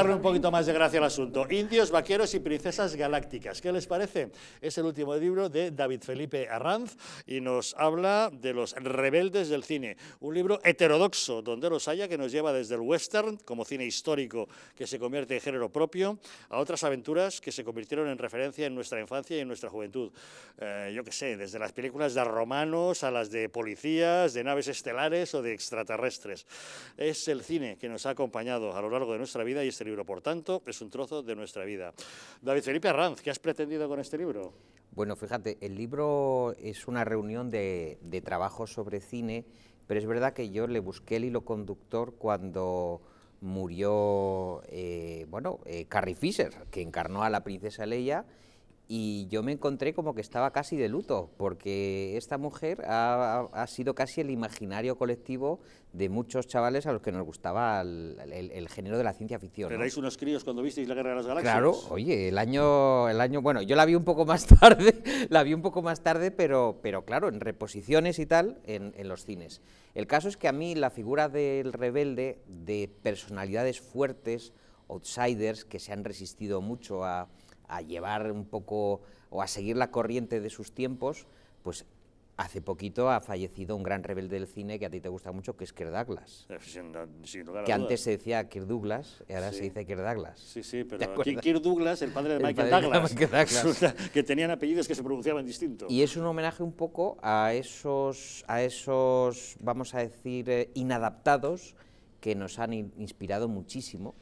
Darle un poquito más de gracia al asunto. Indios, vaqueros y princesas galácticas. ¿Qué les parece? Es el último libro de David Felipe Arranz y nos habla de los rebeldes del cine. Un libro heterodoxo, donde los haya, que nos lleva desde el western, como cine histórico que se convierte en género propio, a otras aventuras que se convirtieron en referencia en nuestra infancia y en nuestra juventud. Eh, yo qué sé, desde las películas de romanos a las de policías, de naves estelares o de extraterrestres. Es el cine que nos ha acompañado a lo largo de nuestra vida y este este libro, por tanto, es un trozo de nuestra vida. David Felipe Arranz, ¿qué has pretendido con este libro? Bueno, fíjate, el libro es una reunión de, trabajo trabajos sobre cine, pero es verdad que yo le busqué el hilo conductor cuando murió, eh, bueno, eh, Carrie Fisher, que encarnó a la princesa Leia, y yo me encontré como que estaba casi de luto, porque esta mujer ha, ha sido casi el imaginario colectivo de muchos chavales a los que nos gustaba el, género de la ciencia ficción. ¿no? unos críos cuando visteis la Guerra de las Galaxias? Claro, oye, el año, el año, bueno, yo la vi un poco más tarde, la vi un poco más tarde, pero, pero claro, en reposiciones y tal, en, en los cines. El caso es que a mí la figura del rebelde, de personalidades fuertes, outsiders, que se han resistido mucho a a llevar un poco o a seguir la corriente de sus tiempos, pues hace poquito ha fallecido un gran rebelde del cine que a ti te gusta mucho, que es Kirk Douglas. Eh, que antes se decía Kirk Douglas y ahora se dice Kirk Douglas. Sí, sí, pero Kirk Douglas, el padre de Michael Douglas, que tenían apellidos que se pronunciaban distintos. Y es un homenaje un poco a esos, a esos vamos a decir, eh, inadaptados que nos han inspirado muchísimo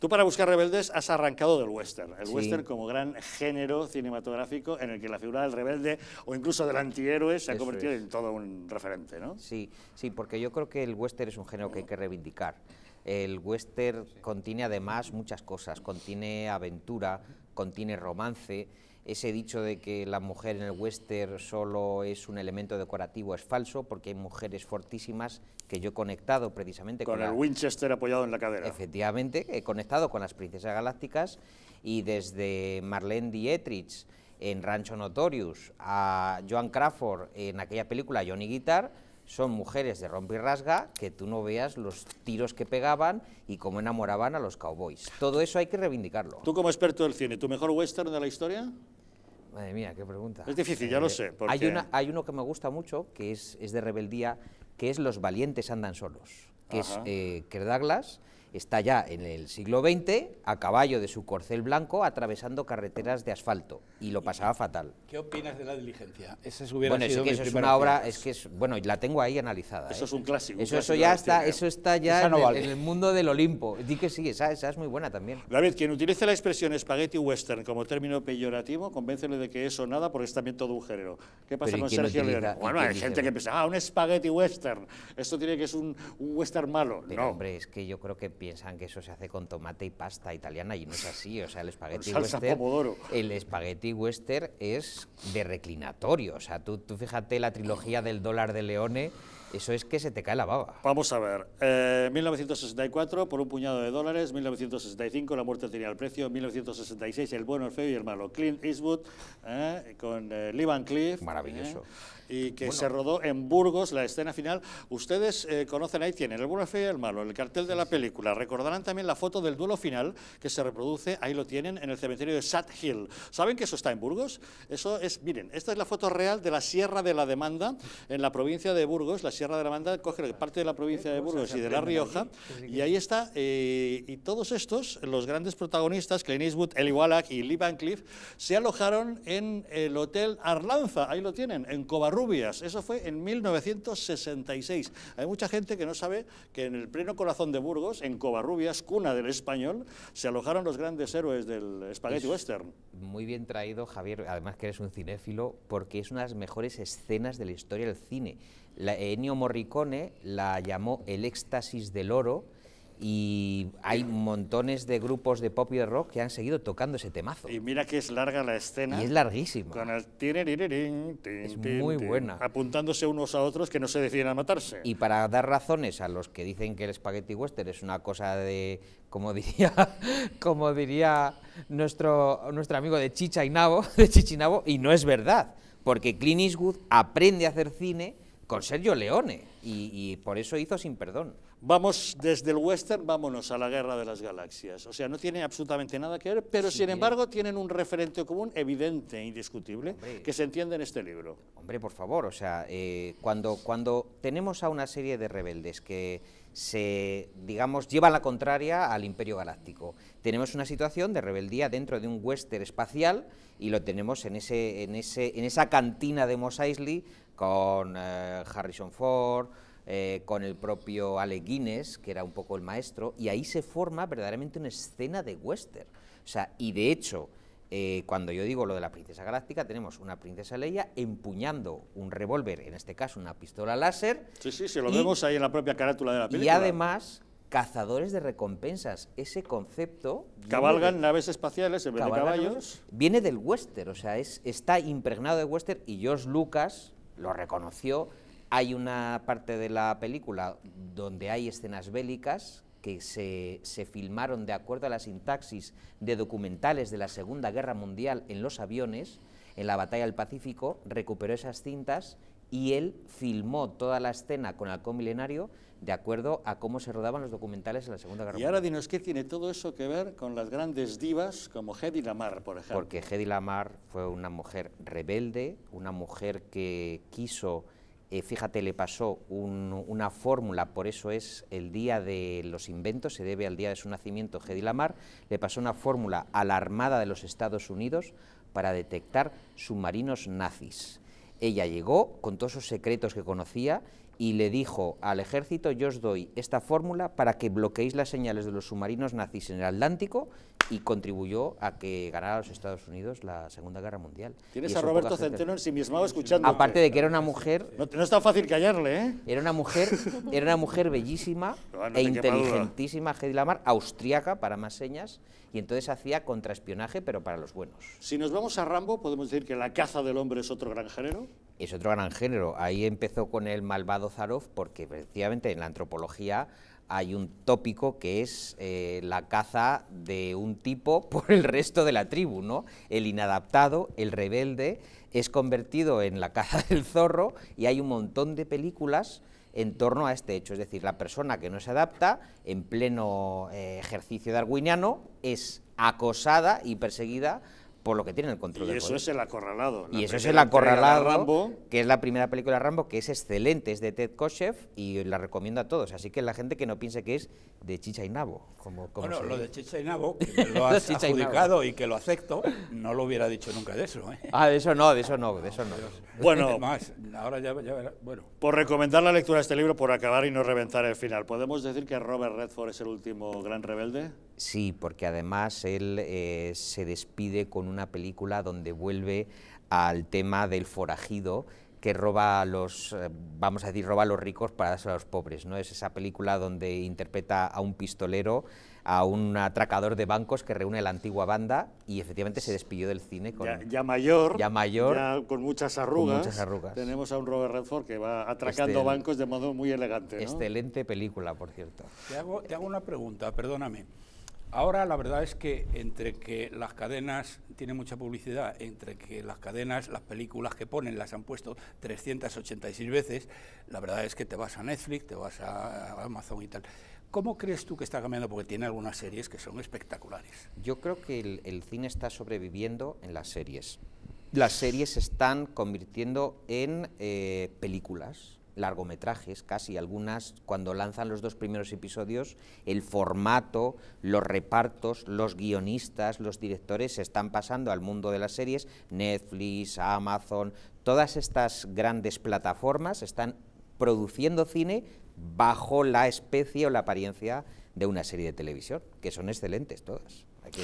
Tú para buscar rebeldes has arrancado del western, el western como gran género cinematográfico en el que la figura del rebelde o incluso del antihéroe se ha convertido en todo un referente, ¿no? Sí, sí, porque yo creo que el western es un género que hay que reivindicar. El western contiene además muchas cosas, contiene aventura, contiene romance ese dicho de que la mujer en el western solo es un elemento decorativo es falso, porque hay mujeres fortísimas que yo he conectado precisamente con, con el Winchester apoyado en la cadera. Efectivamente, he conectado con las princesas galácticas y desde Marlene Dietrich en Rancho Notorious a Joan Crawford en aquella película Johnny Guitar son mujeres de rompe y rasga que tú no veas los tiros que pegaban y cómo enamoraban a los cowboys. Todo eso hay que reivindicarlo. Tú como experto del cine, ¿tu mejor western de la historia? Madre mía, qué pregunta. Es difícil, ya lo eh, sé. Hay, una, uno que me gusta mucho, que es, es de rebeldía, que es Los valientes andan solos, que es eh, Douglas está ya en el siglo XX, a caballo de su corcel blanco, atravesando carreteras de asfalto, y lo pasaba fatal. ¿Qué opinas de la diligencia? Esa es que es una obra, es que bueno, la tengo ahí analizada. Eso ¿eh? es un clásico. Eso, ya está, eso está ya en, el, mundo del Olimpo. Di que sí, esa, esa es muy buena también. David, quien utilice la expresión spaghetti western como término peyorativo, convéncele de que eso nada, porque es también todo un género. ¿Qué pasa con Sergio León? Bueno, hay gente que piensa, ah, un spaghetti western, esto tiene que ser un, western malo. Pero, no. hombre, es que yo creo que piensan que eso se hace con tomate y pasta italiana y no es así. O sea, el espagueti western. El espagueti western es de reclinatorio. O sea, tú, tú fíjate la trilogía del dólar de Leone eso es que se te cae la baba. Vamos a ver. 1964, eh, por un puñado de dólares. 1965, La muerte tenía el precio. 1966, El bueno, el feo y el malo. Clint Eastwood eh, con eh, Lee Maravilloso. y que se rodó en Burgos, la escena final. Ustedes conocen, ahí tienen El bueno, el feo y el malo, el cartel de la película. Recordarán también la foto del duelo final que se reproduce, ahí lo tienen, en el cementerio de Sat Hill. ¿Saben que eso está en Burgos? Eso es, miren, esta es la foto real de la Sierra de la Demanda en la provincia de Burgos, la Sierra de la Banda coge parte de la provincia de eh, pues, Burgos y de La Rioja, y ahí está, eh, y todos estos, los grandes protagonistas, Clint Eastwood, Eli Wallach y Lee Van Cliff, se alojaron en el Hotel Arlanza, ahí lo tienen, en Covarrubias, eso fue en 1966. Hay mucha gente que no sabe que en el pleno corazón de Burgos, en Covarrubias, cuna del español, se alojaron los grandes héroes del Spaghetti pues, Western. Muy bien traído, Javier, además que eres un cinéfilo, porque es una de las mejores escenas de la historia del cine Ennio Morricone la llamó el éxtasis del oro y hay montones de grupos de pop y de rock que han seguido tocando ese temazo. Y mira que es larga la escena. Y es larguísima. Con el tin, es muy buena. Apuntándose unos a otros que no se deciden a matarse. Y para dar razones a los que dicen que el spaghetti western es una cosa de, como diría, como diría nuestro, nuestro amigo de Chicha y Nabo, de Chichinabo, y no es verdad, porque Clint Eastwood aprende a hacer cine con Sergio Leone y, por eso hizo Sin Perdón. Vamos desde el western, vámonos a la Guerra de las Galaxias. O sea, no tiene absolutamente nada que ver, pero sin embargo tienen un referente común evidente e indiscutible que se entiende en este libro. Hombre, por favor, o sea, eh, cuando, cuando tenemos a una serie de rebeldes que se, digamos, llevan la contraria al Imperio Galáctico, tenemos una situación de rebeldía dentro de un western espacial y lo tenemos en, ese, en, ese, en esa cantina de Mos Eisley con eh, Harrison Ford, eh, con el propio Ale Guinness, que era un poco el maestro, y ahí se forma verdaderamente una escena de western. O sea, y de hecho, eh, cuando yo digo lo de la princesa galáctica, tenemos una princesa Leia empuñando un revólver, en este caso una pistola láser. Sí, sí, se lo vemos ahí en la propia carátula de la película. Y además, cazadores de recompensas, ese concepto... Cabalgan naves espaciales en caballos. viene del western, o sea, está impregnado de western y George Lucas lo reconoció. Hay una parte de la película donde hay escenas bélicas que se, se, filmaron de acuerdo a la sintaxis de documentales de la Segunda Guerra Mundial en los aviones, en la Batalla del Pacífico, recuperó esas cintas y él filmó toda la escena con el milenario de acuerdo a cómo se rodaban los documentales en la Segunda Guerra Mundial. Y ahora dinos qué tiene todo eso que ver con las grandes divas como Hedy Lamarr, por ejemplo. Porque Hedy Lamarr fue una mujer rebelde, una mujer que quiso, eh, fíjate, le pasó una fórmula, por eso es el día de los inventos, se debe al día de su nacimiento Hedy Lamarr, le pasó una fórmula a la Armada de los Estados Unidos para detectar submarinos nazis ella llegó con todos esos secretos que conocía y le dijo al ejército, yo os doy esta fórmula para que bloqueéis las señales de los submarinos nazis en el Atlántico y contribuyó a que ganara los Estados Unidos la Segunda Guerra Mundial. Tienes a Roberto Centeno en sí mismo escuchando. Aparte de que era una mujer... No, no, es fácil callarle, ¿eh? Era una mujer, era una mujer bellísima e inteligentísima, Hedy austriaca, para más señas, y entonces hacía contraespionaje, pero para los buenos. Si nos vamos a Rambo, ¿podemos decir que la caza del hombre es otro gran género? Es otro gran género. Ahí empezó con el malvado Zarov, porque efectivamente en la antropología hay un tópico que es eh, la caza de un tipo por el resto de la tribu, ¿no? El inadaptado, el rebelde, es convertido en la caza del zorro y hay un montón de películas en torno a este hecho. Es decir, la persona que no se adapta, en pleno eh, ejercicio darwiniano, es acosada y perseguida por lo que tienen el control y eso es el acorralado. Y eso es el acorralado, Rambo. que es la primera película de Rambo, que es excelente, es de Ted Koshev y la recomiendo a todos. Así que la gente que no piense que es de chicha y nabo. Como, bueno, lo de chicha y nabo, que lo ha adjudicado y, que lo acepto, no lo hubiera dicho nunca de eso. ¿eh? Ah, de eso no, de eso no, de eso no. Bueno, ahora ya, bueno. Por recomendar la lectura de este libro, por acabar y no reventar el final, ¿podemos decir que Robert Redford es el último gran rebelde? Sí, porque además él eh, se despide con una película donde vuelve al tema del forajido que roba a los, eh, vamos a decir, roba a los ricos para darse a los pobres. ¿no? Es esa película donde interpreta a un pistolero, a un atracador de bancos que reúne la antigua banda y efectivamente se despidió del cine. Con, ya, mayor, ya mayor con, muchas arrugas, Tenemos a un Robert Redford que va atracando este- bancos de modo muy elegante. Excelente película, por cierto. Te te hago una pregunta, perdóname. Ahora la verdad es que entre que las cadenas tienen mucha publicidad, entre que las cadenas, las películas que ponen las han puesto 386 veces, la verdad es que te vas a Netflix, te vas a Amazon y tal. ¿Cómo crees tú que está cambiando? Porque tiene algunas series que son espectaculares. Yo creo que el, cine está sobreviviendo en las series. Las series se están convirtiendo en eh, películas largometrajes, casi algunas, cuando lanzan los dos primeros episodios, el formato, los repartos, los guionistas, los directores se están pasando al mundo de las series, Netflix, Amazon, todas estas grandes plataformas están produciendo cine bajo la especie o la apariencia de una serie de televisión, que son excelentes todas. Hay que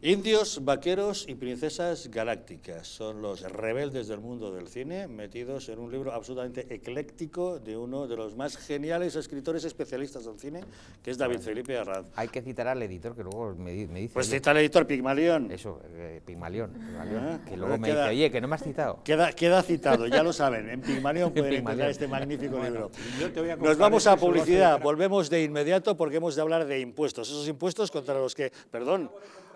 Indios, vaqueros y princesas galácticas son los rebeldes del mundo del cine metidos en un libro absolutamente ecléctico de uno de los más geniales escritores especialistas del cine, que es David Felipe Arraz. Hay que citar al editor que luego me, dice... Pues cita al editor Pigmalión. Eso, eh, Pigmalión, ah, que pues luego me dice, oye, que no me has citado. Queda, queda citado, ya lo saben, en Pigmalión pueden encontrar este magnífico libro. Nos vamos este a publicidad, volvemos de inmediato porque hemos de hablar de impuestos, esos impuestos contra los que, perdón,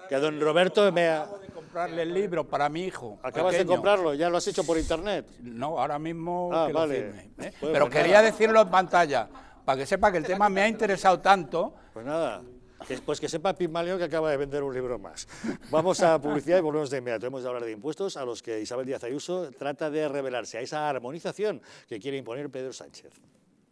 que don Roberto me ha... Acabo de comprarle el libro para mi hijo. Acabas de comprarlo, ya lo has hecho por internet. No, ahora mismo ah, que vale. lo firme, ¿eh? Pero pues quería decirlo en pantalla, para que sepa que el tema me ha interesado tanto. Pues nada. Pues que sepa Pimaleo que acaba de vender un libro más. Vamos a publicidad y volvemos de inmediato. Hemos de hablar de impuestos a los que Isabel Díaz Ayuso trata de revelarse, a esa armonización que quiere imponer Pedro Sánchez.